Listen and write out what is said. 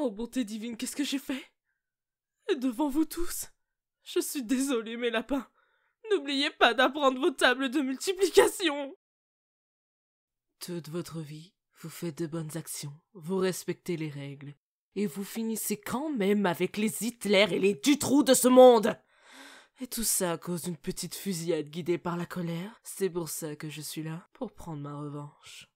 Oh bonté divine, qu'est-ce que j'ai fait Devant vous tous, je suis désolée mes lapins. N'oubliez pas d'apprendre vos tables de multiplication. Toute votre vie, vous faites de bonnes actions, vous respectez les règles, et vous finissez quand même avec les Hitler et les Dutroux de ce monde. Et tout ça à cause d'une petite fusillade guidée par la colère. C'est pour ça que je suis là, pour prendre ma revanche.